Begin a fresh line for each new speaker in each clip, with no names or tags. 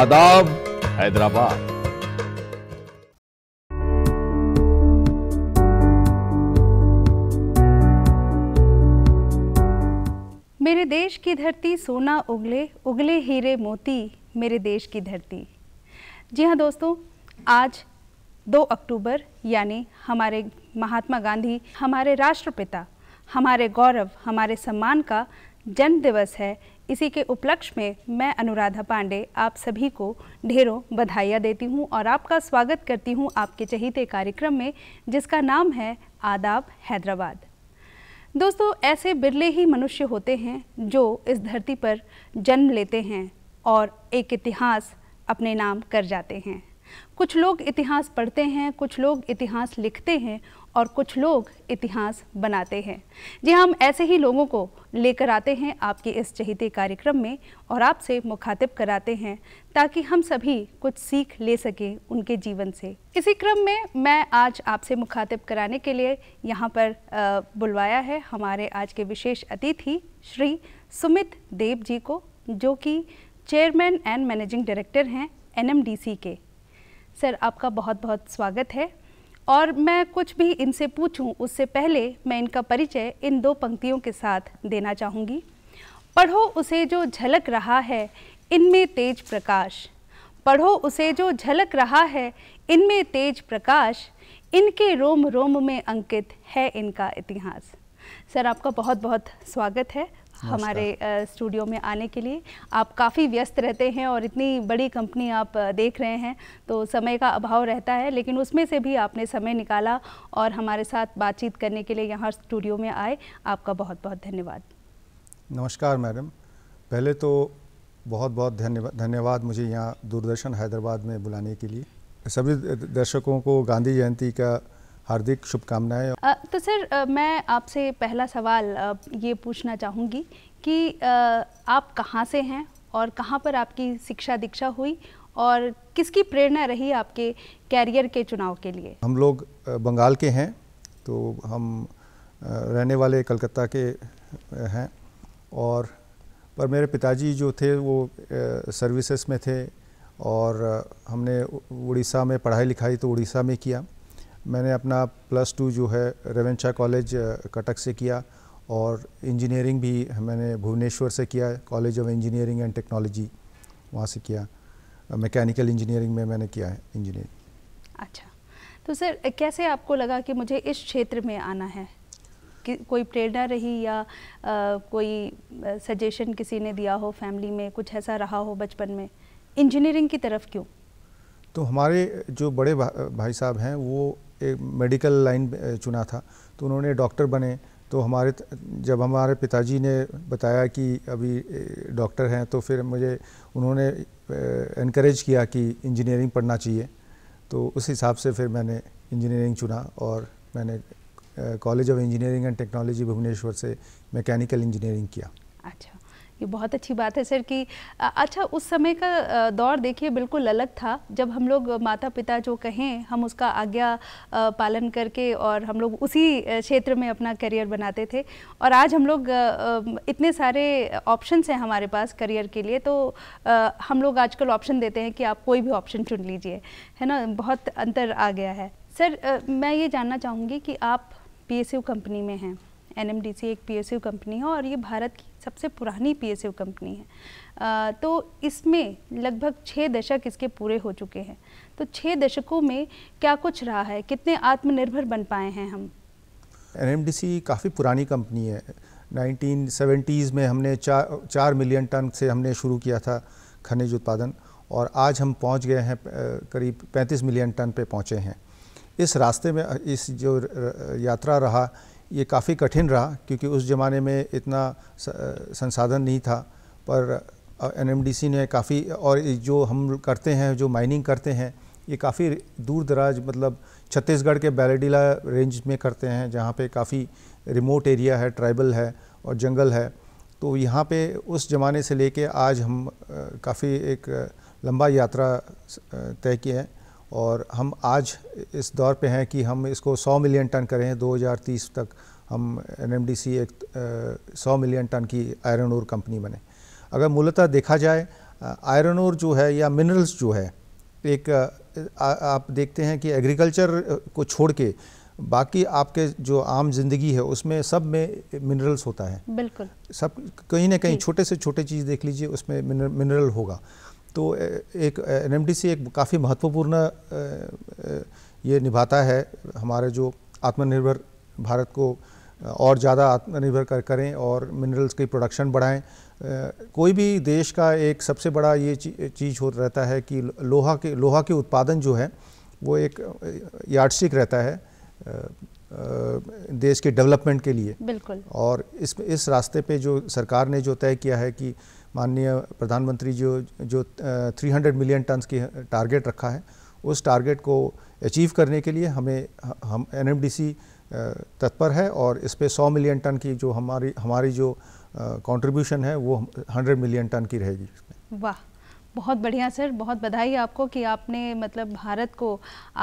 आदाब हैदराबाद
मेरे देश की धरती सोना उगले उगले हीरे मोती मेरे देश की धरती जी हाँ दोस्तों आज 2 अक्टूबर यानी हमारे महात्मा गांधी हमारे राष्ट्रपिता हमारे गौरव हमारे सम्मान का जन्म दिवस है इसी के उपलक्ष्य में मैं अनुराधा पांडे आप सभी को ढेरों बधाइयाँ देती हूँ और आपका स्वागत करती हूँ आपके चहीते कार्यक्रम में जिसका नाम है आदाब हैदराबाद दोस्तों ऐसे बिरले ही मनुष्य होते हैं जो इस धरती पर जन्म लेते हैं और एक इतिहास अपने नाम कर जाते हैं कुछ लोग इतिहास पढ़ते हैं कुछ लोग इतिहास लिखते हैं और कुछ लोग इतिहास बनाते हैं जी हाँ, हम ऐसे ही लोगों को लेकर आते हैं आपके इस चहिते कार्यक्रम में और आपसे मुखातिब कराते हैं ताकि हम सभी कुछ सीख ले सकें उनके जीवन से इसी क्रम में मैं आज आपसे मुखातिब कराने के लिए यहाँ पर बुलवाया है हमारे आज के विशेष अतिथि श्री सुमित देव जी को जो कि चेयरमैन एंड मैनेजिंग डायरेक्टर हैं एन के सर आपका बहुत बहुत स्वागत है और मैं कुछ भी इनसे पूछूं उससे पहले मैं इनका परिचय इन दो पंक्तियों के साथ देना चाहूँगी पढ़ो उसे जो झलक रहा है इनमें तेज प्रकाश पढ़ो उसे जो झलक रहा है इनमें तेज प्रकाश इनके रोम रोम में अंकित है इनका इतिहास सर आपका बहुत बहुत स्वागत है हमारे स्टूडियो में आने के लिए आप काफ़ी व्यस्त रहते हैं और इतनी बड़ी कंपनी आप देख रहे हैं तो समय का अभाव रहता है लेकिन उसमें से भी आपने समय निकाला और हमारे साथ बातचीत करने के लिए यहाँ स्टूडियो में आए आपका बहुत बहुत धन्यवाद
नमस्कार मैडम पहले तो बहुत बहुत धन्यवाद धन्यवाद मुझे यहाँ दूरदर्शन हैदराबाद में बुलाने के लिए सभी दर्शकों को गांधी जयंती का हार्दिक शुभकामनाएं
तो सर मैं आपसे पहला सवाल ये पूछना चाहूँगी कि आप कहाँ से हैं और कहाँ पर आपकी शिक्षा दीक्षा हुई और किसकी प्रेरणा रही आपके कैरियर के चुनाव के लिए
हम लोग बंगाल के हैं तो हम रहने वाले कलकत्ता के हैं और पर मेरे पिताजी जो थे वो सर्विसेज में थे और हमने उड़ीसा में पढ़ाई लिखाई तो उड़ीसा में किया मैंने अपना प्लस टू जो है रेवेंशा कॉलेज कटक से किया और इंजीनियरिंग भी मैंने भुवनेश्वर से किया college of engineering and technology वहाँ से किया मैकेनिकल इंजीनियरिंग में मैंने किया है इंजीनियरिंग
अच्छा तो सर कैसे आपको लगा कि मुझे इस क्षेत्र में आना है कि कोई प्रेरणा रही या आ, कोई सजेशन किसी ने दिया हो फैमिली में कुछ ऐसा रहा हो बचपन में इंजीनियरिंग की तरफ क्यों
तो हमारे जो बड़े भा, भाई साहब हैं वो एक मेडिकल लाइन चुना था तो उन्होंने डॉक्टर बने तो हमारे जब हमारे पिताजी ने बताया कि अभी डॉक्टर हैं तो फिर मुझे उन्होंने इनक्रेज किया कि इंजीनियरिंग पढ़ना चाहिए तो उस हिसाब से फिर मैंने इंजीनियरिंग चुना और मैंने college of engineering and technology Bhubaneswar से मैकेनिकल इंजीनियरिंग किया
अच्छा ये बहुत अच्छी बात है सर कि अच्छा उस समय का दौर देखिए बिल्कुल अलग था जब हम लोग माता पिता जो कहें हम उसका आज्ञा पालन करके और हम लोग उसी क्षेत्र में अपना करियर बनाते थे और आज हम लोग इतने सारे ऑप्शंस हैं हमारे पास करियर के लिए तो हम लोग आजकल ऑप्शन देते हैं कि आप कोई भी ऑप्शन चुन लीजिए है ना बहुत अंतर आ गया है सर मैं ये जानना चाहूँगी कि आप पी कंपनी में हैं एन एक पी कंपनी है और ये भारत की सबसे पुरानी पी कंपनी है आ, तो इसमें लगभग छः दशक इसके पूरे हो चुके हैं तो छः दशकों में क्या कुछ रहा है कितने आत्मनिर्भर बन पाए हैं हम
एन काफ़ी पुरानी कंपनी है 1970s में हमने चार चार मिलियन टन से हमने शुरू किया था खनिज उत्पादन और आज हम पहुंच गए हैं करीब 35 मिलियन टन पे पहुंचे हैं इस रास्ते में इस जो यात्रा रहा ये काफ़ी कठिन रहा क्योंकि उस ज़माने में इतना संसाधन नहीं था पर एन ने काफ़ी और जो हम करते हैं जो माइनिंग करते हैं ये काफ़ी दूर दराज मतलब छत्तीसगढ़ के बैलेडीला रेंज में करते हैं जहाँ पे काफ़ी रिमोट एरिया है ट्राइबल है और जंगल है तो यहाँ पे उस ज़माने से लेके आज हम काफ़ी एक लंबा यात्रा तय किए हैं और हम आज इस दौर पे हैं कि हम इसको 100 मिलियन टन करें 2030 तक हम एन एक सौ मिलियन टन की आयरन और कंपनी बने अगर मूलतः देखा जाए आयरन और जो है या मिनरल्स जो है एक आ, आप देखते हैं कि एग्रीकल्चर को छोड़ के बाकी आपके जो आम जिंदगी है उसमें सब में मिनरल्स होता है बिल्कुल सब कहीं ना कहीं छोटे से छोटे चीज़ देख लीजिए उसमें मिनरल होगा तो एक एन एक काफ़ी महत्वपूर्ण ये निभाता है हमारे जो आत्मनिर्भर भारत को और ज़्यादा आत्मनिर्भर कर करें और मिनरल्स की प्रोडक्शन बढ़ाएं कोई भी देश का एक सबसे बड़ा ये चीज़ हो रहता है कि लोहा के लोहा के उत्पादन जो है वो एक यार्डस्टिक रहता है देश के डेवलपमेंट के लिए बिल्कुल और इस इस रास्ते पे जो सरकार ने जो तय किया है कि माननीय प्रधानमंत्री जो जो 300 मिलियन टन्स की टारगेट रखा है उस टारगेट को अचीव करने के लिए हमें हम एन तत्पर है और इस पर 100 मिलियन टन की जो हमारी हमारी जो कंट्रीब्यूशन है वो 100 मिलियन टन की रहेगी
वाह बहुत बढ़िया सर बहुत बधाई आपको कि आपने मतलब भारत को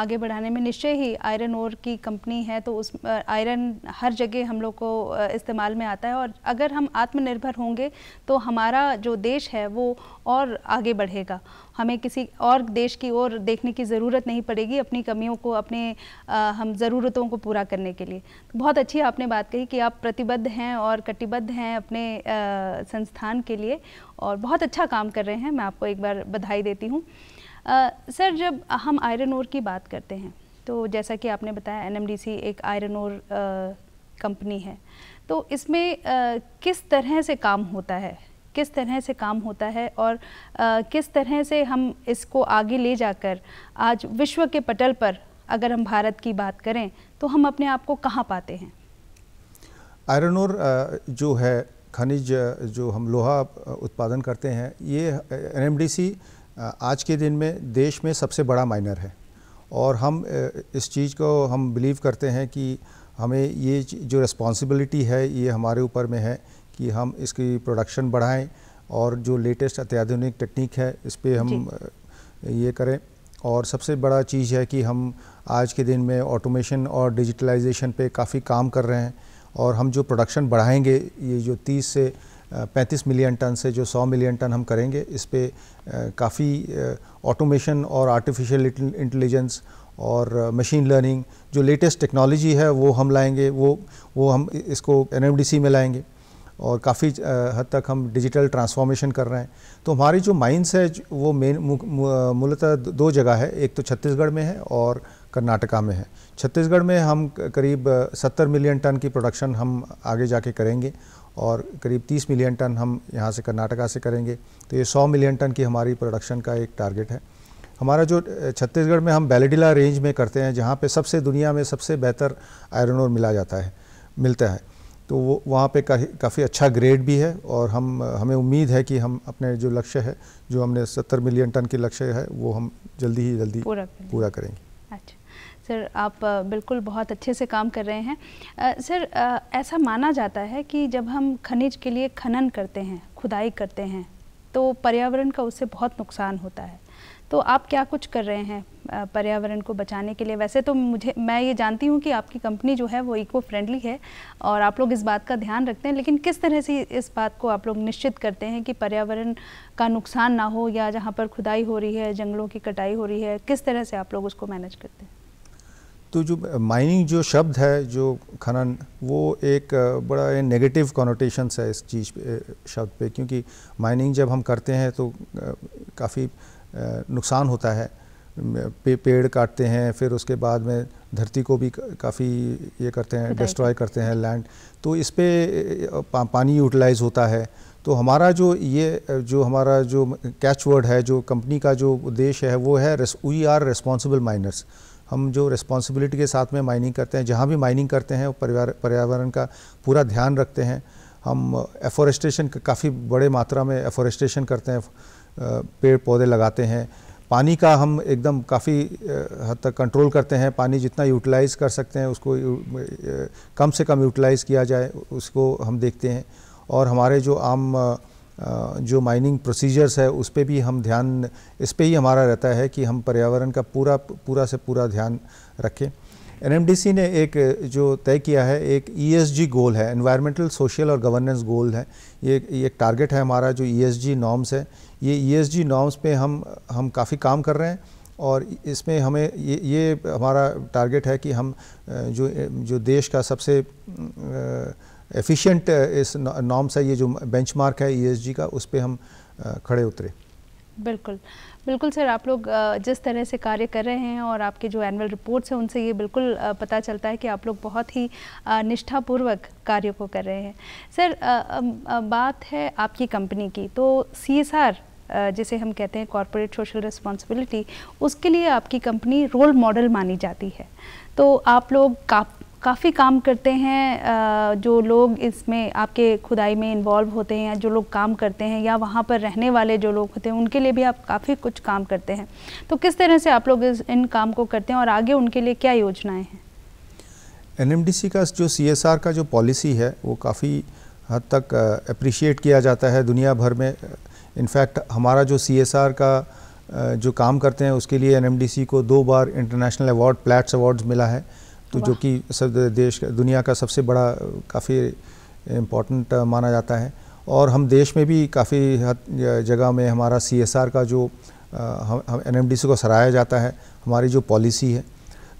आगे बढ़ाने में निश्चय ही आयरन ओर की कंपनी है तो उस आयरन हर जगह हम लोग को इस्तेमाल में आता है और अगर हम आत्मनिर्भर होंगे तो हमारा जो देश है वो और आगे बढ़ेगा हमें किसी और देश की ओर देखने की ज़रूरत नहीं पड़ेगी अपनी कमियों को अपने आ, हम ज़रूरतों को पूरा करने के लिए तो बहुत अच्छी आपने बात कही कि आप प्रतिबद्ध हैं और कटिबद्ध हैं अपने आ, संस्थान के लिए और बहुत अच्छा काम कर रहे हैं मैं आपको एक बार बधाई देती हूँ सर जब हम आयरन ओर की बात करते हैं तो जैसा कि आपने बताया एन एक आयरन ओर कंपनी है तो इसमें आ, किस तरह से काम होता है किस तरह से काम होता है और आ, किस तरह से हम इसको आगे ले जाकर आज विश्व के पटल पर अगर हम भारत की बात करें तो हम अपने आप को कहाँ पाते हैं
आयरन और जो है खनिज जो हम लोहा उत्पादन करते हैं ये एनएमडीसी आज के दिन में देश में सबसे बड़ा माइनर है और हम इस चीज़ को हम बिलीव करते हैं कि हमें ये जो रिस्पॉन्सिबिलिटी है ये हमारे ऊपर में है कि हम इसकी प्रोडक्शन बढ़ाएं और जो लेटेस्ट अत्याधुनिक टेक्निक है इस पर हम ये करें और सबसे बड़ा चीज़ है कि हम आज के दिन में ऑटोमेशन और डिजिटलाइजेशन पे काफ़ी काम कर रहे हैं और हम जो प्रोडक्शन बढ़ाएंगे ये जो 30 से 35 मिलियन टन से जो 100 मिलियन टन हम करेंगे इस पर काफ़ी ऑटोमेशन और आर्टिफिशियल इंटेलिजेंस और मशीन लर्निंग जो लेटेस्ट टेक्नोलॉजी है वो हम लाएंगे वो वो हम इसको एन में लाएंगे और काफ़ी हद तक हम डिजिटल ट्रांसफॉर्मेशन कर रहे हैं तो हमारी जो माइंस है वो मेन मूलतः दो जगह है एक तो छत्तीसगढ़ में है और कर्नाटका में है छत्तीसगढ़ में हम करीब 70 मिलियन टन की प्रोडक्शन हम आगे जाके करेंगे और करीब 30 मिलियन टन हम यहाँ से कर्नाटका से करेंगे तो ये 100 मिलियन टन की हमारी प्रोडक्शन का एक टारगेट है हमारा जो छत्तीसगढ़ में हम बैलेडिला रेंज में करते हैं जहाँ पे सबसे दुनिया में सबसे बेहतर आयरन और मिला जाता है मिलता है तो वो वहाँ पे काफ़ी अच्छा ग्रेड भी है और हम हमें उम्मीद है कि हम अपने जो लक्ष्य है जो हमने 70 मिलियन टन के लक्ष्य है वो हम जल्दी ही जल्दी पूरा, पूरा करेंगे
अच्छा सर आप बिल्कुल बहुत अच्छे से काम कर रहे हैं आ, सर आ, ऐसा माना जाता है कि जब हम खनिज के लिए खनन करते हैं खुदाई करते हैं तो पर्यावरण का उससे बहुत नुकसान होता है तो आप क्या कुछ कर रहे हैं पर्यावरण को बचाने के लिए वैसे तो मुझे मैं ये जानती हूँ कि आपकी कंपनी जो है वो इको फ्रेंडली है और आप लोग इस बात का ध्यान रखते हैं लेकिन किस तरह से इस बात को आप लोग निश्चित करते हैं कि पर्यावरण का नुकसान ना हो या जहाँ पर खुदाई हो रही है जंगलों की कटाई हो रही है किस तरह से आप लोग उसको मैनेज करते हैं
तो जो माइनिंग जो शब्द है जो खनन वो एक बड़ा नेगेटिव कॉनोटेशंस है इस चीज़ पे शब्द पे क्योंकि माइनिंग जब हम करते हैं तो काफ़ी नुकसान होता है पे, पेड़ काटते हैं फिर उसके बाद में धरती को भी काफ़ी ये करते हैं डिस्ट्रॉय करते हैं लैंड तो इस पर पा, पानी यूटिलाइज होता है तो हमारा जो ये जो हमारा जो कैच वर्ड है जो कंपनी का जो उद्देश्य है वो है वी आर रिस्पॉन्सिबल माइनर्स हम जो रिस्पॉन्सिबिलिटी के साथ में माइनिंग करते हैं जहाँ भी माइनिंग करते हैं पर्यावरण का पूरा ध्यान रखते हैं हम एफॉरेस्टेशन काफ़ी बड़े मात्रा में एफॉरेस्टेशन करते हैं पेड़ पौधे लगाते हैं पानी का हम एकदम काफ़ी हद तक कंट्रोल करते हैं पानी जितना यूटिलाइज़ कर सकते हैं उसको कम से कम यूटिलाइज़ किया जाए उसको हम देखते हैं और हमारे जो आम जो माइनिंग प्रोसीजर्स है उस पर भी हम ध्यान इस पर ही हमारा रहता है कि हम पर्यावरण का पूरा पूरा से पूरा ध्यान रखें एनएमडीसी ने एक जो तय किया है एक ईएसजी e गोल है एनवायरमेंटल सोशल और गवर्नेंस गोल है ये एक टारगेट है हमारा जो ईएसजी e नॉर्म्स है ये ईएसजी e नॉर्म्स पे हम हम काफ़ी काम कर रहे हैं और इसमें हमें ये ये हमारा टारगेट है कि हम जो जो देश का सबसे एफिशिएंट इस नॉर्म्स है ये जो बेंचमार्क है ईएसजी का उस पर हम खड़े उतरे
बिल्कुल बिल्कुल सर आप लोग जिस तरह से कार्य कर रहे हैं और आपके जो एनुअल रिपोर्ट्स हैं उनसे ये बिल्कुल पता चलता है कि आप लोग बहुत ही निष्ठापूर्वक कार्यों को कर रहे हैं सर बात है आपकी कंपनी की तो सी जिसे हम कहते हैं कॉरपोरेट सोशल रिस्पॉन्सिबिलिटी उसके लिए आपकी कंपनी रोल मॉडल मानी जाती है तो आप लोग काफ़ी काम करते हैं जो लोग इसमें आपके खुदाई में इन्वॉल्व होते हैं या जो लोग काम करते हैं या वहाँ पर रहने वाले जो लोग होते हैं उनके लिए भी आप काफ़ी कुछ काम करते हैं तो किस तरह से आप लोग इस इन काम को करते हैं और आगे उनके लिए क्या योजनाएं हैं
एनएमडीसी का जो सीएसआर का जो पॉलिसी है वो काफ़ी हद तक अप्रिशिएट किया जाता है दुनिया भर में इनफैक्ट हमारा जो सी का जो काम करते हैं उसके लिए एन को दो बार इंटरनेशनल अवार्ड प्लेट्स अवार्ड्स मिला है तो जो कि सब देश दुनिया का सबसे बड़ा काफ़ी इम्पोर्टेंट माना जाता है और हम देश में भी काफ़ी जगह में हमारा सी का जो हम एन को सराहाया जाता है हमारी जो पॉलिसी है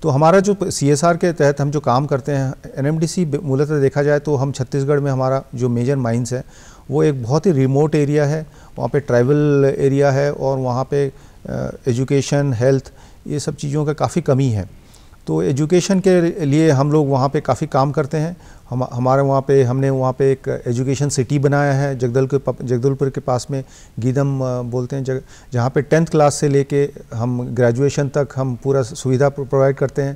तो हमारा जो सी के तहत हम जो काम करते हैं एन एम मूलतः देखा जाए तो हम छत्तीसगढ़ में हमारा जो मेजर माइंस है वो एक बहुत ही रिमोट एरिया है वहाँ पे ट्राइबल एरिया है और वहाँ पे एजुकेशन हेल्थ ये सब चीज़ों का काफ़ी कमी है तो एजुकेशन के लिए हम लोग वहाँ पे काफ़ी काम करते हैं हम हमारे वहाँ पे हमने वहाँ पे एक एजुकेशन सिटी बनाया है जगदल के जगदलपुर के पास में गीदम बोलते हैं जग जहाँ पर टेंथ क्लास से लेके हम ग्रेजुएशन तक हम पूरा सुविधा प्रोवाइड करते हैं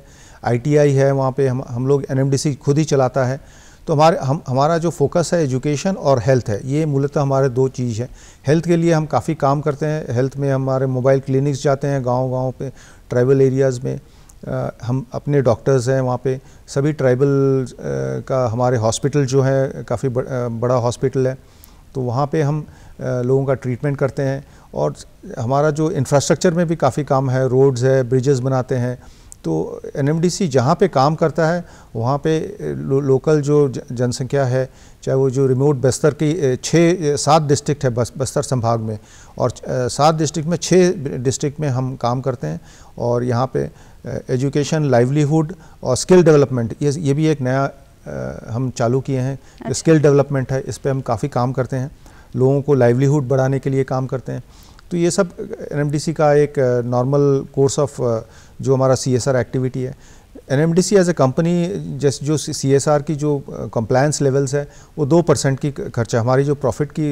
आईटीआई है वहाँ पे हम हम लोग एन खुद ही चलाता है तो हमारे हम हमारा जो फोकस है एजुकेशन और हेल्थ है ये मूलतः हमारे दो चीज़ है हेल्थ के लिए हम काफ़ी काम करते हैं हेल्थ में हमारे मोबाइल क्लिनिक्स जाते हैं गाँव गाँव पे ट्राइबल एरियाज़ में हम अपने डॉक्टर्स हैं वहाँ पे सभी ट्राइबल का हमारे हॉस्पिटल जो है काफ़ी बड़ा हॉस्पिटल है तो वहाँ पे हम लोगों का ट्रीटमेंट करते हैं और हमारा जो इंफ्रास्ट्रक्चर में भी काफ़ी काम है रोड्स है ब्रिजेस बनाते हैं तो एन एम डी सी जहाँ पर काम करता है वहाँ पे लो, लोकल जो जनसंख्या है चाहे वो जो रिमोट बस्तर की छः सात डिस्ट्रिक्ट है बस, बस्तर संभाग में और सात डिस्ट्रिक्ट में छः डिस्ट्रिक्ट में हम काम करते हैं और यहाँ पे एजुकेशन uh, लाइवलीहुड और स्किल डेवलपमेंट ये ये भी एक नया आ, uh, हम चालू किए हैं अच्छा। स्किल डेवलपमेंट है इस पर हम काफ़ी काम करते हैं लोगों को लाइवलीहुड बढ़ाने के लिए काम करते हैं तो ये सब एन uh, का एक नॉर्मल कोर्स ऑफ जो हमारा सी एक्टिविटी है N M D C as a company जैसे जो सी एस आर की जो कंप्लायंस लेवल्स है वो दो परसेंट की खर्चा हमारी जो प्रॉफिट की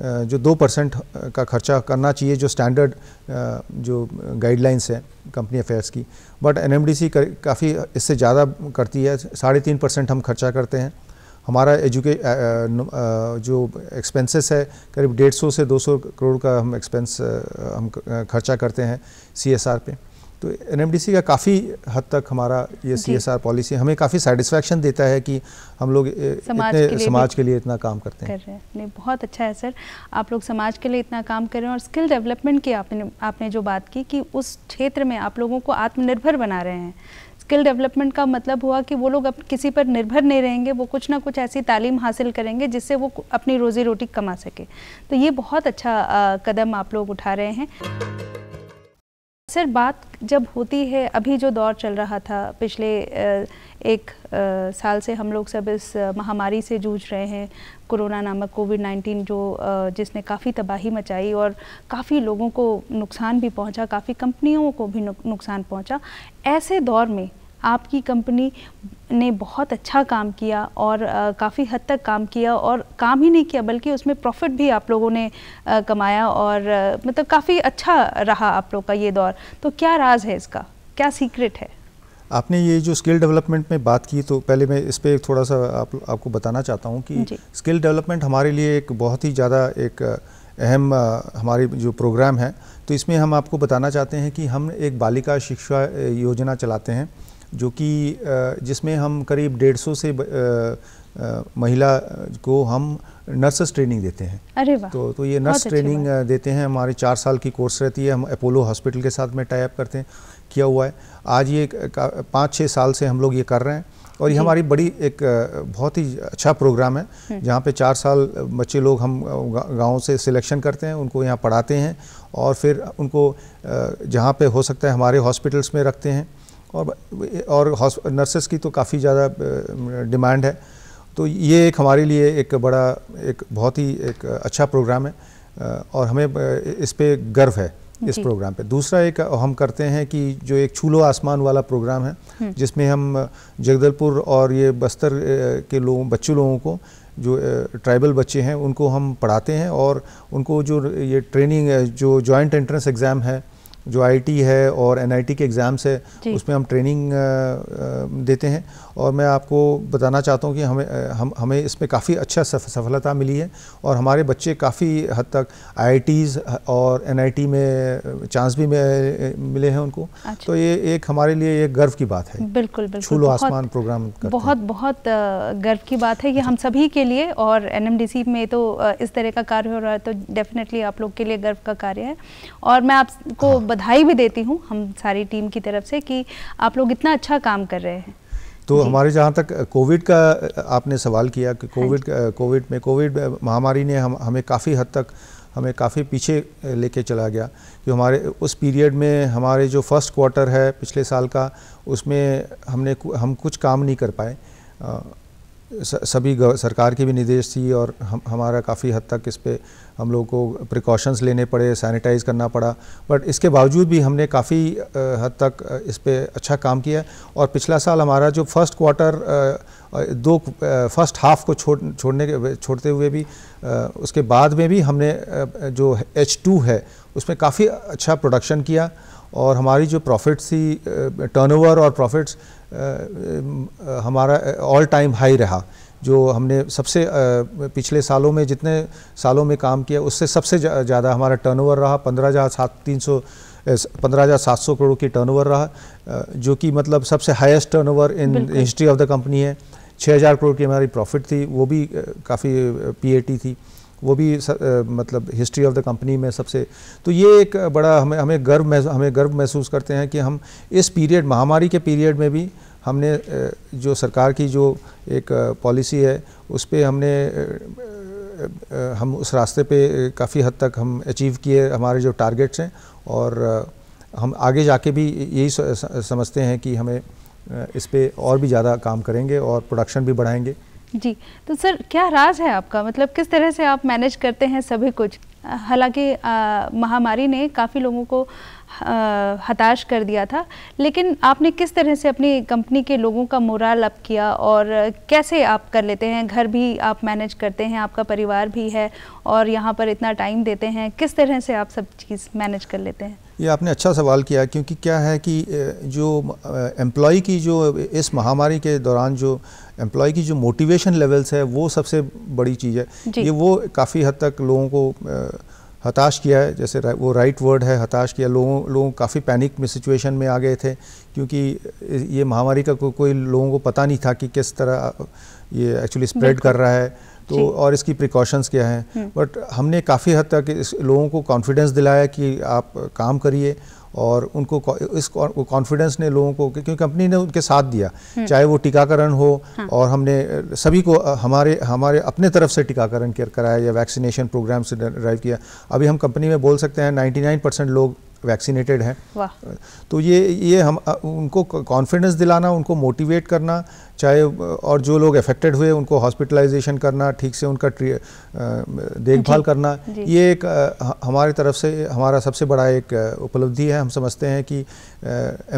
जो दो परसेंट का खर्चा करना चाहिए जो स्टैंडर्ड जो गाइडलाइंस है कंपनी अफेयर्स की बट एन काफ़ी इससे ज़्यादा करती है साढ़े तीन परसेंट हम खर्चा करते हैं हमारा एजुके जो एक्सपेंसेस है करीब डेढ़ सौ से दो सौ करोड़ का हम एक्सपेंस हम खर्चा करते हैं सी एस आर पे तो एन का काफ़ी हद तक हमारा ये सी एस आर पॉलिसी हमें काफ़ी सेटिस्फैक्शन देता है कि हम लोग समाज इतने के लिए समाज के लिए इतना काम करते हैं
कर रहे हैं नहीं बहुत अच्छा है सर आप लोग समाज के लिए इतना काम कर रहे हैं और स्किल डेवलपमेंट की आपने आपने जो बात की कि उस क्षेत्र में आप लोगों को आत्मनिर्भर बना रहे हैं स्किल डेवलपमेंट का मतलब हुआ कि वो लोग अब किसी पर निर्भर नहीं रहेंगे वो कुछ ना कुछ ऐसी तालीम हासिल करेंगे जिससे वो अपनी रोज़ी रोटी कमा सके तो ये बहुत अच्छा कदम आप लोग उठा रहे हैं सर बात जब होती है अभी जो दौर चल रहा था पिछले एक साल से हम लोग सब इस महामारी से जूझ रहे हैं कोरोना नामक कोविड 19 जो जिसने काफ़ी तबाही मचाई और काफ़ी लोगों को नुकसान भी पहुंचा काफ़ी कंपनियों को भी नुकसान पहुंचा ऐसे दौर में आपकी कंपनी ने बहुत अच्छा काम किया और काफ़ी हद तक काम किया और काम ही नहीं किया बल्कि उसमें प्रॉफिट भी आप लोगों ने आ, कमाया और आ, मतलब काफ़ी अच्छा रहा आप लोग का ये दौर तो क्या राज है इसका क्या सीक्रेट है
आपने ये जो स्किल डेवलपमेंट में बात की तो पहले मैं इस पर थोड़ा सा आप, आपको बताना चाहता हूँ कि स्किल डेवलपमेंट हमारे लिए एक बहुत ही ज़्यादा एक अहम हमारी जो प्रोग्राम है तो इसमें हम आपको बताना चाहते हैं कि हम एक बालिका शिक्षा योजना चलाते हैं जो कि जिसमें हम करीब डेढ़ सौ से महिला को हम नर्सेस ट्रेनिंग देते हैं
अरे वाह तो तो ये नर्स ट्रेनिंग
देते हैं हमारे चार साल की कोर्स रहती है हम अपोलो हॉस्पिटल के साथ में टाइप करते हैं किया हुआ है आज ये पाँच छः साल से हम लोग ये कर रहे हैं और ये हमारी बड़ी एक बहुत ही अच्छा प्रोग्राम है हम्म। जहाँ पे चार साल बच्चे लोग हम गाँव से सिलेक्शन करते हैं उनको यहाँ पढ़ाते हैं और फिर उनको जहाँ पे हो सकता है हमारे हॉस्पिटल्स में रखते हैं और और नर्सेस की तो काफ़ी ज़्यादा डिमांड है तो ये एक हमारे लिए एक बड़ा एक बहुत ही एक अच्छा प्रोग्राम है और हमें इस पर गर्व है इस प्रोग्राम पे दूसरा एक हम करते हैं कि जो एक छूलो आसमान वाला प्रोग्राम है हम्म। जिसमें हम जगदलपुर और ये बस्तर के लोगों बच्चों लोगों को जो ट्राइबल बच्चे हैं उनको हम पढ़ाते हैं और उनको जो ये ट्रेनिंग जो जॉइंट एंट्रेंस एग्ज़ाम है जो आईटी है और एनआईटी के एग्ज़ाम्स है उसमें हम ट्रेनिंग देते हैं और मैं आपको बताना चाहता हूँ कि हमें हम हमें इसमें काफ़ी अच्छा सफलता मिली है और हमारे बच्चे काफ़ी हद तक आईआईटीज़ और एनआईटी में चांस भी मिले हैं उनको अच्छा। तो ये एक हमारे लिए एक गर्व की बात है बिल्कुल बिल्कुल छूलो आसमान प्रोग्राम बहुत
बहुत गर्व की बात है ये हम सभी के लिए और एन में तो इस तरह का कार्य हो रहा है तो डेफिनेटली आप लोग के लिए गर्व का कार्य है और मैं आपको हाँ। बधाई भी देती हूँ हम सारी टीम की तरफ से कि आप लोग इतना अच्छा काम कर रहे हैं
तो हमारे जहाँ तक कोविड का आपने सवाल किया कि हाँ कोविड कोविड में कोविड महामारी ने हम हमें काफ़ी हद तक हमें काफ़ी पीछे लेके चला गया कि हमारे उस पीरियड में हमारे जो फर्स्ट क्वार्टर है पिछले साल का उसमें हमने हम कुछ काम नहीं कर पाए सभी सरकार की भी निर्देश थी और हम हमारा काफ़ी हद तक इस पर हम लोगों को प्रिकॉशंस लेने पड़े सैनिटाइज़ करना पड़ा बट इसके बावजूद भी हमने काफ़ी हद तक इस पर अच्छा काम किया और पिछला साल हमारा जो फर्स्ट क्वार्टर दो फर्स्ट हाफ को छोड़ छोड़ने के छोड़ते हुए भी उसके बाद में भी हमने जो एच टू है उसमें काफ़ी अच्छा प्रोडक्शन किया और हमारी जो प्रॉफिट्स थी टर्नओवर और प्रॉफिट्स हमारा ऑल टाइम हाई रहा जो हमने सबसे पिछले सालों में जितने सालों में काम किया उससे सबसे ज़्यादा हमारा टर्नओवर रहा पंद्रह हज़ार सात तीन सौ पंद्रह हज़ार सात सौ करोड़ की टर्नओवर रहा जो कि मतलब सबसे highest turnover in history of the company है छः हज़ार करोड़ की हमारी प्रॉफिट थी वो भी काफ़ी पीएटी थी वो भी स, आ, मतलब हिस्ट्री ऑफ द कंपनी में सबसे तो ये एक बड़ा हमें हमें गर्व हमें गर्व महसूस करते हैं कि हम इस पीरियड महामारी के पीरियड में भी हमने जो सरकार की जो एक पॉलिसी है उस पर हमने हम उस रास्ते पे काफ़ी हद तक हम अचीव किए हमारे जो टारगेट्स हैं और हम आगे जाके भी यही समझते हैं कि हमें इस पर और भी ज़्यादा काम करेंगे और प्रोडक्शन भी बढ़ाएंगे
जी तो सर क्या राज है आपका मतलब किस तरह से आप मैनेज करते हैं सभी कुछ हालांकि महामारी ने काफ़ी लोगों को आ, हताश कर दिया था लेकिन आपने किस तरह से अपनी कंपनी के लोगों का मोराल अप किया और कैसे आप कर लेते हैं घर भी आप मैनेज करते हैं आपका परिवार भी है और यहाँ पर इतना टाइम देते हैं किस तरह से आप सब चीज़ मैनेज कर लेते हैं
ये आपने अच्छा सवाल किया क्योंकि क्या है कि जो एम्प्लॉय की जो इस महामारी के दौरान जो एम्प्लॉय की जो मोटिवेशन लेवल्स है वो सबसे बड़ी चीज़ है ये वो काफ़ी हद तक लोगों को हताश किया है जैसे वो राइट वर्ड है हताश किया लोगों लोग काफ़ी पैनिक में सिचुएशन में आ गए थे क्योंकि ये महामारी का को, कोई लोगों को पता नहीं था कि किस तरह ये एक्चुअली स्प्रेड कर रहा है तो और इसकी प्रिकॉशंस क्या हैं बट हम्म। हमने काफ़ी हद तक इस लोगों को कॉन्फिडेंस दिलाया कि आप काम करिए और उनको इस कॉन्फिडेंस ने लोगों को क्योंकि कंपनी ने उनके साथ दिया हम्म। चाहे वो टीकाकरण हो हाँ। और हमने सभी को हमारे हमारे अपने तरफ से टीकाकरण कराया या वैक्सीनेशन प्रोग्राम से ड्राइव किया अभी हम कंपनी में बोल सकते हैं 99 परसेंट लोग वैक्सीनेटेड हैं तो ये ये हम उनको कॉन्फिडेंस दिलाना उनको मोटिवेट करना चाहे और जो लोग अफेक्टेड हुए उनको हॉस्पिटलाइजेशन करना ठीक से उनका देखभाल करना ये एक हमारी तरफ से हमारा सबसे बड़ा एक उपलब्धि है हम समझते हैं कि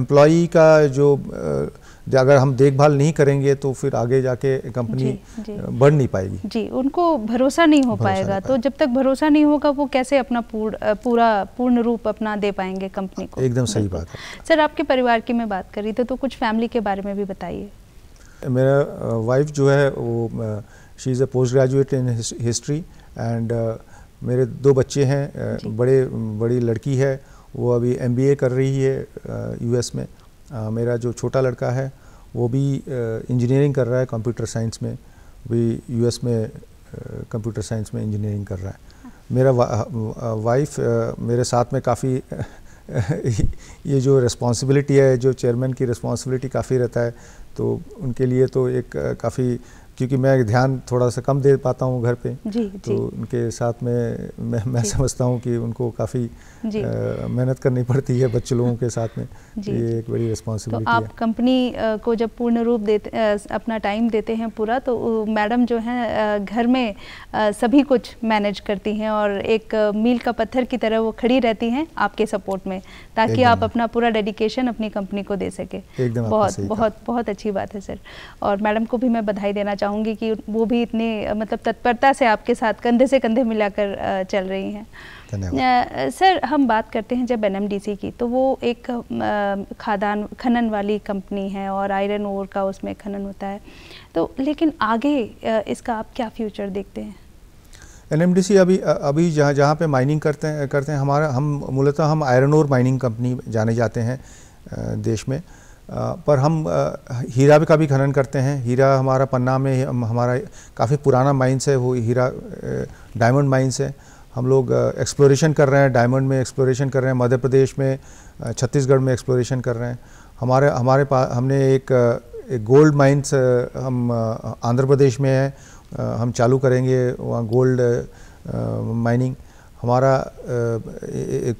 एम्प्लॉ का जो अगर हम देखभाल नहीं करेंगे तो फिर आगे जाके कंपनी बढ़ नहीं पाएगी
जी उनको भरोसा नहीं हो भरोसा पाएगा नहीं तो जब तक भरोसा नहीं होगा वो कैसे अपना पूर, पूरा पूर्ण रूप अपना दे पाएंगे कंपनी
को एकदम सही बात है
सर आपके परिवार की मैं बात कर रही थी तो, तो कुछ फैमिली के बारे में भी बताइए
मेरा वाइफ जो है वो she is a post graduate in history and मेरे दो बच्चे हैं बड़े बड़ी लड़की है वो अभी एमबीए कर रही है यूएस में मेरा जो छोटा लड़का है वो भी इंजीनियरिंग कर रहा है कंप्यूटर साइंस में भी यूएस में कंप्यूटर साइंस में इंजीनियरिंग कर रहा है मेरा वा, वाइफ मेरे साथ में काफ़ी ये जो रिस्पॉन्सिबिलिटी है जो चेयरमैन की रिस्पॉन्सिबिलिटी काफ़ी रहता है तो उनके लिए तो एक काफ़ी क्योंकि मैं ध्यान थोड़ा सा कम दे पाता हूँ घर पे जी, तो जी. उनके साथ में मैं मैं समझता हूँ कि उनको काफ़ी मेहनत करनी पड़ती है बच्चे लोगों के साथ में ये एक बड़ी रिस्पॉन्सिबिलिटी तो आप
कंपनी को जब पूर्ण रूप देते अपना टाइम देते हैं पूरा तो मैडम जो है घर में सभी कुछ मैनेज करती हैं और एक मील का पत्थर की तरह वो खड़ी रहती हैं आपके सपोर्ट में ताकि आप अपना पूरा डेडिकेशन अपनी कंपनी को दे सके
बहुत बहुत
बहुत अच्छी बात है सर और मैडम को भी मैं बधाई देना चाहूँगी कि वो भी इतने मतलब तत्परता से आपके साथ कंधे से कंधे मिलाकर चल रही हैं सर हम बात करते हैं जब एनएमडीसी की तो वो एक खादान खनन वाली कंपनी है और आयरन ओर का उसमें खनन होता है तो लेकिन आगे इसका आप क्या फ्यूचर देखते हैं
एन अभी अभी जहाँ जहाँ पे माइनिंग करते हैं करते हैं हमारा हम मूलतः हम आयरन ओर माइनिंग कंपनी जाने जाते हैं देश में पर हम हीरा का भी खनन करते हैं हीरा हमारा पन्ना में हम, हमारा काफ़ी पुराना माइंस है वो हीरा डायमंड माइंस है हम लोग एक्सप्लोरेशन कर रहे हैं डायमंड में एक्सप्लोरेशन कर रहे हैं मध्य प्रदेश में छत्तीसगढ़ में एक्सप्लोरेशन कर रहे हैं हमारे हमारे पास हमने एक, एक गोल्ड माइंस हम आंध्र प्रदेश में है हम चालू करेंगे वहाँ गोल्ड माइनिंग हमारा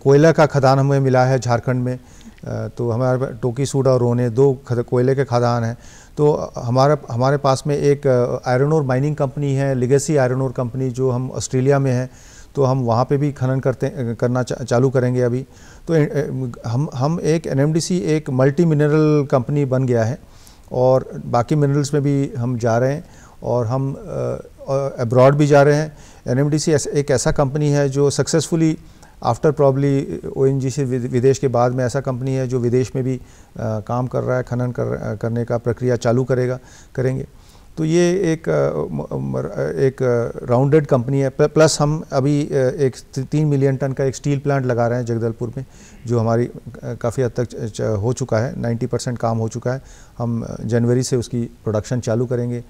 कोयला का खदान हमें मिला है झारखंड में तो हमारे टोकी सूट और रोने दो कोयले के खदान हैं तो हमारा हमारे पास में एक आयरन और माइनिंग कंपनी है लिगेसी आयरन और कंपनी जो हम ऑस्ट्रेलिया में हैं तो हम वहाँ पे भी खनन करते करना चा, चालू करेंगे अभी तो हम हम एक एन एक मल्टी मिनरल कंपनी बन गया है और बाकी मिनरल्स में भी हम जा रहे हैं और हम अब्रॉड भी जा रहे हैं एन एक ऐसा कंपनी है जो सक्सेसफुली आफ्टर प्रॉब्ली ओ से विदेश के बाद में ऐसा कंपनी है जो विदेश में भी आ, uh, काम कर रहा है खनन कर, uh, करने का प्रक्रिया चालू करेगा करेंगे तो ये एक uh, एक राउंडेड कंपनी है प्लस हम अभी एक तीन मिलियन टन का एक स्टील प्लांट लगा रहे हैं जगदलपुर में जो हमारी काफ़ी हद तक हो चुका है 90 परसेंट काम हो चुका है हम जनवरी से उसकी प्रोडक्शन चालू करेंगे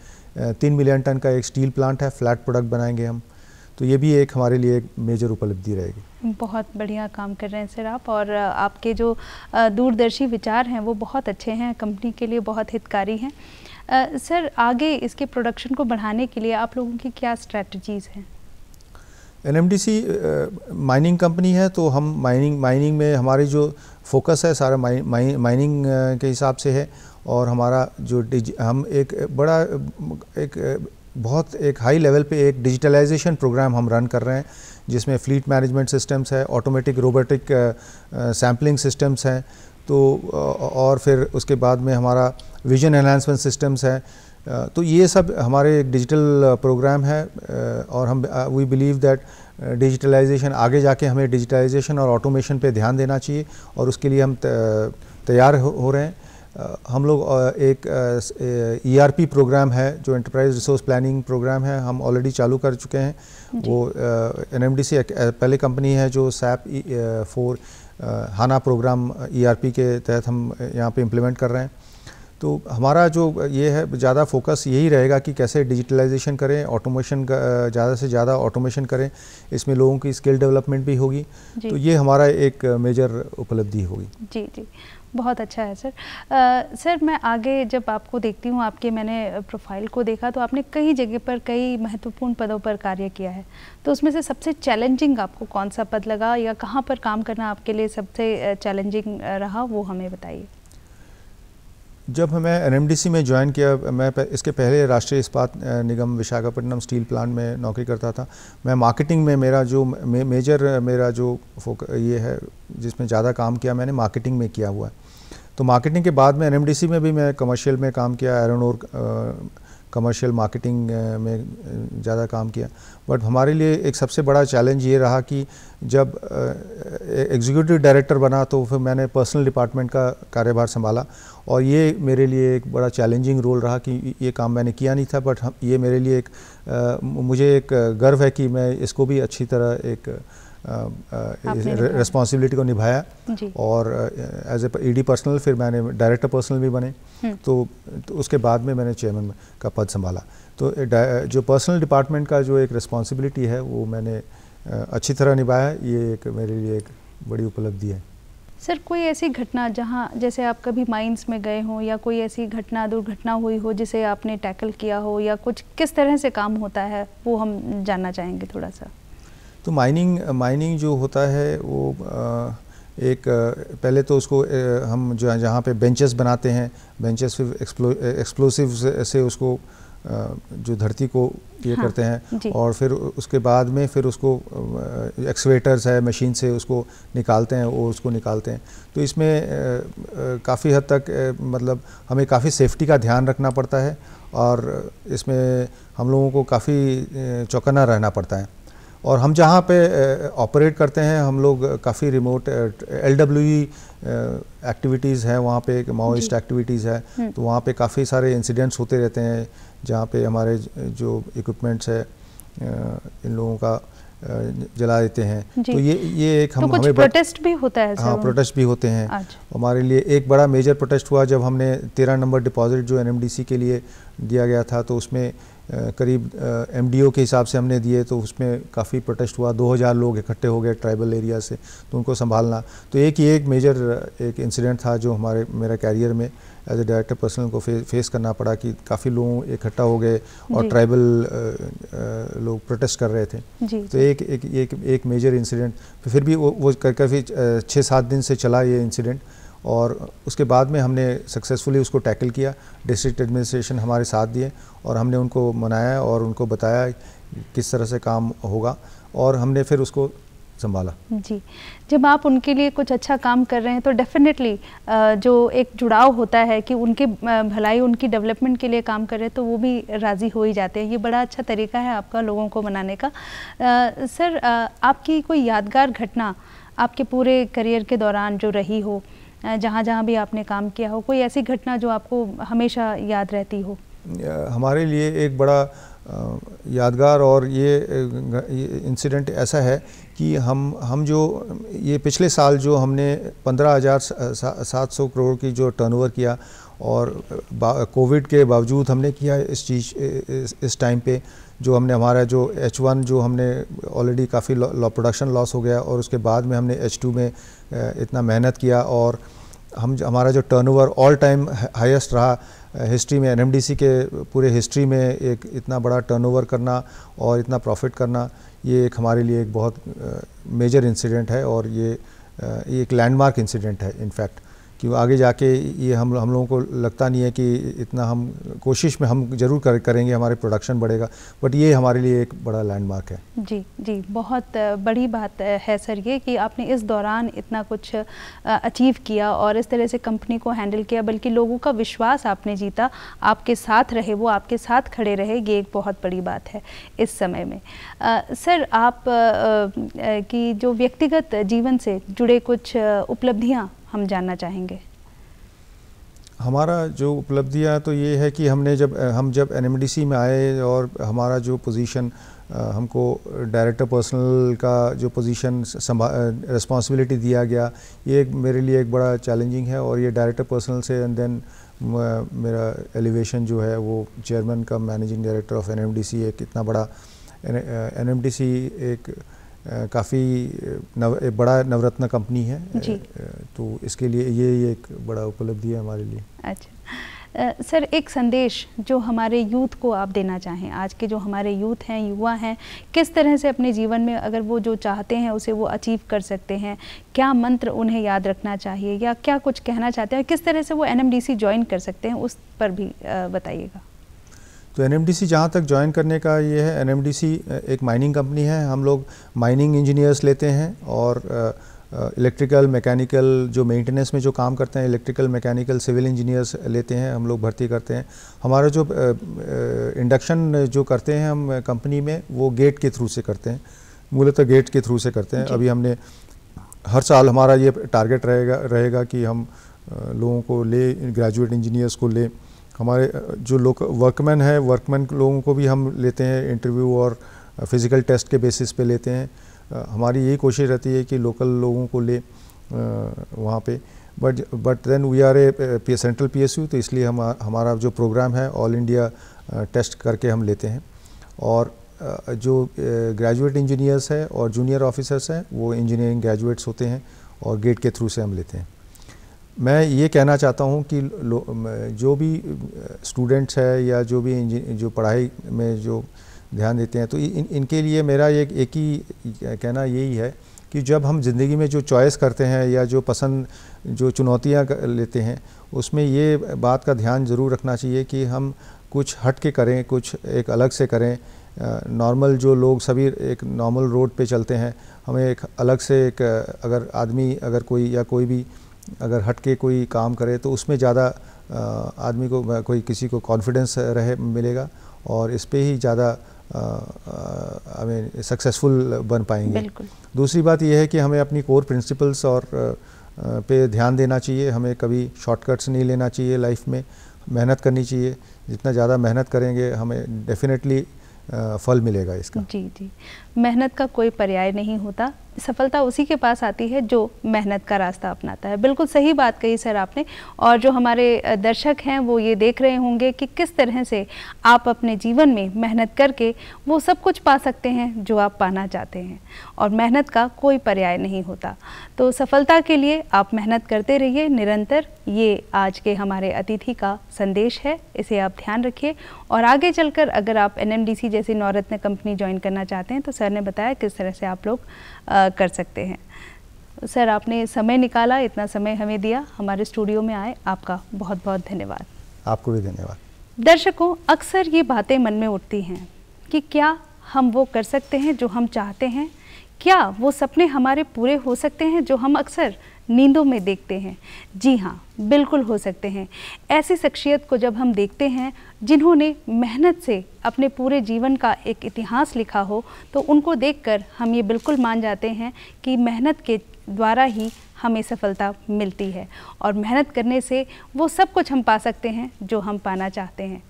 तीन मिलियन टन का एक स्टील प्लांट है फ्लैट प्रोडक्ट बनाएंगे हम तो ये भी एक हमारे लिए एक मेजर उपलब्धि रहेगी
बहुत बढ़िया काम कर रहे हैं सर आप और आपके जो दूरदर्शी विचार हैं वो बहुत अच्छे हैं कंपनी के लिए बहुत हितकारी हैं सर आगे इसके प्रोडक्शन को बढ़ाने के लिए आप लोगों की क्या स्ट्रेटजीज़ हैं
एन माइनिंग कंपनी है तो हम माइनिंग माइनिंग में हमारी जो फोकस है सारा माइनिंग के हिसाब से है और हमारा जो हम एक बड़ा एक बहुत एक हाई लेवल पे एक डिजिटलाइजेशन प्रोग्राम हम रन कर रहे हैं जिसमें फ्लीट मैनेजमेंट सिस्टम्स है ऑटोमेटिक रोबोटिक सैम्पलिंग सिस्टम्स हैं तो uh, और फिर उसके बाद में हमारा विजन एनहेंसमेंट सिस्टम्स है तो ये सब हमारे एक डिजिटल प्रोग्राम है और हम वी बिलीव दैट डिजिटलाइजेशन आगे जाके हमें डिजिटलाइजेशन और ऑटोमेशन पे ध्यान देना चाहिए और उसके लिए हम uh, तैयार हो रहे हैं हम लोग एक ई प्रोग्राम e है जो इंटरप्राइज रिसोर्स प्लानिंग प्रोग्राम है हम ऑलरेडी चालू कर चुके हैं वो एन पहले कंपनी है जो सैप फोर हाना प्रोग्राम ई के तहत हम यहाँ पे इम्प्लीमेंट कर रहे हैं तो हमारा जो ये है ज़्यादा फोकस यही रहेगा कि कैसे डिजिटलाइजेशन करें ऑटोमेशन ज़्यादा से ज़्यादा ऑटोमेशन करें इसमें लोगों की स्किल डेवलपमेंट भी होगी तो ये हमारा एक मेजर उपलब्धि होगी
जी जी बहुत अच्छा है सर आ, सर मैं आगे जब आपको देखती हूँ आपके मैंने प्रोफाइल को देखा तो आपने कई जगह पर कई महत्वपूर्ण पदों पर कार्य किया है तो उसमें से सबसे चैलेंजिंग आपको कौन सा पद लगा या कहाँ पर काम करना आपके लिए सबसे चैलेंजिंग रहा वो हमें बताइए
जब हमें एनएमडीसी में ज्वाइन किया मैं इसके पहले राष्ट्रीय इस्पात निगम विशाखापट्टनम स्टील प्लांट में नौकरी करता था मैं मार्केटिंग में मेरा जो मे, मेजर मेरा जो फोक ये है जिसमें ज़्यादा काम किया मैंने मार्केटिंग में किया हुआ है तो मार्केटिंग के बाद में एनएमडीसी में भी मैं कमर्शियल में काम किया एरोनोर कमर्शियल मार्केटिंग uh, में uh, ज़्यादा काम किया बट हमारे लिए एक सबसे बड़ा चैलेंज ये रहा कि जब uh, एग्जीक्यूटिव डायरेक्टर बना तो फिर मैंने पर्सनल डिपार्टमेंट का कार्यभार संभाला और ये मेरे लिए एक बड़ा चैलेंजिंग रोल रहा कि ये काम मैंने किया नहीं था बट ये मेरे लिए एक मुझे एक गर्व है कि मैं इसको भी अच्छी तरह एक Um, uh, रिस्पॉन्सिबिलिटी को निभाया और एज ए ईडी पर्सनल फिर मैंने डायरेक्टर पर्सनल भी बने हम्म। तो, तो उसके बाद में मैंने चेयरमैन का पद संभाला तो uh, uh, जो पर्सनल डिपार्टमेंट का जो एक रिस्पॉन्सिबिलिटी है वो मैंने अच्छी तरह निभाया ये एक मेरे लिए एक बड़ी उपलब्धि है
सर कोई ऐसी घटना जहाँ जैसे आप कभी माइंस में गए हों या कोई ऐसी घटना दुर्घटना हुई हो जिसे आपने टैकल किया हो या कुछ किस तरह से काम होता है वो हम जानना चाहेंगे थोड़ा सा
तो माइनिंग माइनिंग जो होता है वो एक पहले तो उसको हम जो जहाँ पे बेंचेस बनाते हैं बेंचेस फिर एक्सप्लोसिव से, उसको जो धरती को ये हाँ, करते हैं और फिर उसके बाद में फिर उसको एक्सवेटर्स है मशीन से उसको निकालते हैं वो उसको निकालते हैं तो इसमें काफ़ी हद तक मतलब हमें काफ़ी सेफ्टी का ध्यान रखना पड़ता है और इसमें हम लोगों को काफ़ी चौकन्ना रहना पड़ता है और हम जहाँ पे ऑपरेट करते हैं हम लोग काफ़ी रिमोट एल डब्ल्यू एक्टिविटीज़ हैं वहाँ पे माओइस्ट एक्टिविटीज़ है तो वहाँ पे काफ़ी सारे इंसिडेंट्स होते रहते हैं जहाँ पे हमारे जो इक्विपमेंट्स है इन लोगों का जला देते हैं तो ये ये एक तो हम तो हमें प्रोटेस्ट भी होता है हाँ प्रोटेस्ट भी होते हैं अच्छा। हमारे लिए एक बड़ा मेजर प्रोटेस्ट हुआ जब हमने तेरह नंबर डिपॉजिट जो एनएमडीसी के लिए दिया गया था तो उसमें करीब एमडीओ के हिसाब से हमने दिए तो उसमें काफ़ी प्रोटेस्ट हुआ 2000 लोग इकट्ठे हो गए ट्राइबल एरिया से तो उनको संभालना तो एक ही एक मेजर एक इंसिडेंट था जो हमारे मेरा कैरियर में एज ए डायरेक्टर पर्सनल को फे, फेस करना पड़ा कि काफ़ी लोग इकट्ठा हो गए और ट्राइबल लोग प्रोटेस्ट कर रहे थे तो एक एक एक, एक मेजर इंसिडेंट फिर भी वो, वो काफ़ी छः सात दिन से चला ये इंसिडेंट और उसके बाद में हमने सक्सेसफुली उसको टैकल किया डिस्ट्रिक्ट एडमिनिस्ट्रेशन हमारे साथ दिए और हमने उनको मनाया और उनको बताया किस तरह से काम होगा और हमने फिर उसको संभाला
जी जब आप उनके लिए कुछ अच्छा काम कर रहे हैं तो डेफिनेटली जो एक जुड़ाव होता है कि उनके भलाई उनकी डेवलपमेंट के लिए काम कर रहे हैं तो वो भी राज़ी हो ही जाते हैं ये बड़ा अच्छा तरीका है आपका लोगों को मनाने का आ, सर आ, आपकी कोई यादगार घटना आपके पूरे करियर के दौरान जो रही हो जहाँ जहाँ भी आपने काम किया हो कोई ऐसी घटना जो आपको हमेशा याद रहती हो
हमारे लिए एक बड़ा यादगार और ये, इंसिडेंट ऐसा है कि हम हम जो ये पिछले साल जो हमने पंद्रह हज़ार सात सौ करोड़ की जो टर्नओवर किया और कोविड के बावजूद हमने किया इस चीज़ इस टाइम पे जो हमने हमारा जो H1 जो हमने ऑलरेडी काफ़ी प्रोडक्शन लॉस हो गया और उसके बाद में हमने H2 में इतना मेहनत किया और हम हमारा जो टर्नओवर ऑल टाइम हाईएस्ट रहा हिस्ट्री में एनएमडीसी के पूरे हिस्ट्री में एक इतना बड़ा टर्नओवर करना और इतना प्रॉफिट करना ये एक हमारे लिए एक बहुत मेजर इंसिडेंट है और ये एक लैंडमार्क इंसिडेंट है इनफैक्ट कि आगे जाके ये हम हम लोगों को लगता नहीं है कि इतना हम कोशिश में हम जरूर कर, करेंगे हमारे प्रोडक्शन बढ़ेगा बट ये हमारे लिए एक बड़ा लैंडमार्क है
जी जी बहुत बड़ी बात है सर ये कि आपने इस दौरान इतना कुछ अचीव किया और इस तरह से कंपनी को हैंडल किया बल्कि लोगों का विश्वास आपने जीता आपके साथ रहे वो आपके साथ खड़े रहे ये एक बहुत बड़ी बात है इस समय में आ, सर आप आ, आ, की जो व्यक्तिगत जीवन से जुड़े कुछ उपलब्धियाँ हम जानना चाहेंगे
हमारा जो उपलब्धियाँ तो ये है कि हमने जब हम जब एन में आए और हमारा जो पोजीशन हमको डायरेक्टर पर्सनल का जो पोजीशन रिस्पांसिबिलिटी दिया गया ये एक मेरे लिए एक बड़ा चैलेंजिंग है और ये डायरेक्टर पर्सनल से एंड देन मेरा एलिवेशन जो है वो चेयरमैन का मैनेजिंग डायरेक्टर ऑफ एन एक इतना बड़ा एन एक काफ़ी नव, बड़ा नवरत्न कंपनी है जी। तो इसके लिए ये, एक बड़ा उपलब्धि है हमारे लिए
अच्छा आ, सर एक संदेश जो हमारे यूथ को आप देना चाहें आज के जो हमारे यूथ हैं युवा हैं किस तरह से अपने जीवन में अगर वो जो चाहते हैं उसे वो अचीव कर सकते हैं क्या मंत्र उन्हें याद रखना चाहिए या क्या कुछ कहना चाहते हैं किस तरह से वो एन ज्वाइन कर सकते हैं उस पर भी बताइएगा
तो एन एम जहाँ तक ज्वाइन करने का ये है एन एक माइनिंग कंपनी है हम लोग माइनिंग इंजीनियर्स लेते हैं और इलेक्ट्रिकल मैकेनिकल जो मेंटेनेंस में जो काम करते हैं इलेक्ट्रिकल मैकेनिकल सिविल इंजीनियर्स लेते हैं हम लोग भर्ती करते हैं हमारा जो इंडक्शन जो करते हैं हम कंपनी में वो गेट के थ्रू से करते हैं मूलतः गेट के थ्रू से करते हैं अभी हमने हर साल हमारा ये टारगेट रहेगा रहेगा कि हम लोगों को ले ग्रेजुएट इंजीनियर्स को ले हमारे जो लोग वर्कमैन है वर्कमैन लोगों को भी हम लेते हैं इंटरव्यू और फिज़िकल टेस्ट के बेसिस पे लेते हैं हमारी यही कोशिश रहती है कि लोकल लोगों को ले वहाँ पे but but then we are a central P तो इसलिए हम हमारा जो प्रोग्राम है ऑल इंडिया टेस्ट करके हम लेते हैं और जो ग्रेजुएट इंजीनियर्स है और जूनियर ऑफिसर्स हैं वो इंजीनियरिंग ग्रेजुएट्स होते हैं और गेट के थ्रू से हम लेते हैं मैं ये कहना चाहता हूँ कि जो भी स्टूडेंट्स है या जो भी जो पढ़ाई में जो ध्यान देते हैं तो इन इनके लिए मेरा एक एक ही कहना यही है कि जब हम ज़िंदगी में जो चॉइस करते हैं या जो पसंद जो चुनौतियाँ लेते हैं उसमें ये बात का ध्यान ज़रूर रखना चाहिए कि हम कुछ हट के करें कुछ एक अलग से करें नॉर्मल जो लोग सभी एक नॉर्मल रोड पे चलते हैं हमें एक अलग से एक अगर आदमी अगर कोई या कोई भी अगर हट के कोई काम करे तो उसमें ज़्यादा आदमी को कोई किसी को कॉन्फिडेंस रहे मिलेगा और इस पर ही ज़्यादा आई मीन सक्सेसफुल बन पाएंगे दूसरी बात यह है कि हमें अपनी कोर प्रिंसिपल्स और आ, पे ध्यान देना चाहिए हमें कभी शॉर्टकट्स नहीं लेना चाहिए लाइफ में मेहनत करनी चाहिए जितना ज़्यादा मेहनत करेंगे हमें डेफिनेटली फल मिलेगा इसका जी जी
मेहनत का कोई पर्याय नहीं होता सफलता उसी के पास आती है जो मेहनत का रास्ता अपनाता है बिल्कुल सही बात कही सर आपने और जो हमारे दर्शक हैं वो ये देख रहे होंगे कि किस तरह से आप अपने जीवन में मेहनत करके वो सब कुछ पा सकते हैं जो आप पाना चाहते हैं और मेहनत का कोई पर्याय नहीं होता तो सफलता के लिए आप मेहनत करते रहिए निरंतर ये आज के हमारे अतिथि का संदेश है इसे आप ध्यान रखिए और आगे चलकर अगर आप एन जैसी नौरत्न कंपनी ज्वाइन करना चाहते हैं तो सर सर ने बताया किस तरह से आप लोग कर सकते हैं सर आपने समय निकाला इतना समय हमें दिया हमारे स्टूडियो में आए आपका बहुत बहुत धन्यवाद
आपको भी धन्यवाद
दर्शकों अक्सर ये बातें मन में उठती हैं कि क्या हम वो कर सकते हैं जो हम चाहते हैं क्या वो सपने हमारे पूरे हो सकते हैं जो हम अक्सर नींदों में देखते हैं जी हाँ बिल्कुल हो सकते हैं ऐसी शख्सियत को जब हम देखते हैं जिन्होंने मेहनत से अपने पूरे जीवन का एक इतिहास लिखा हो तो उनको देखकर हम ये बिल्कुल मान जाते हैं कि मेहनत के द्वारा ही हमें सफलता मिलती है और मेहनत करने से वो सब कुछ हम पा सकते हैं जो हम पाना चाहते हैं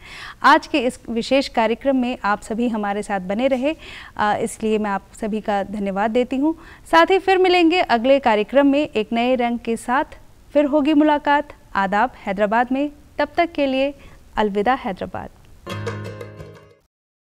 आज के इस विशेष कार्यक्रम में आप सभी हमारे साथ बने रहे इसलिए मैं आप सभी का धन्यवाद देती हूँ साथ ही फिर मिलेंगे अगले कार्यक्रम में एक नए रंग के साथ फिर होगी मुलाकात आदाब हैदराबाद में तब तक के लिए अलविदा हैदराबाद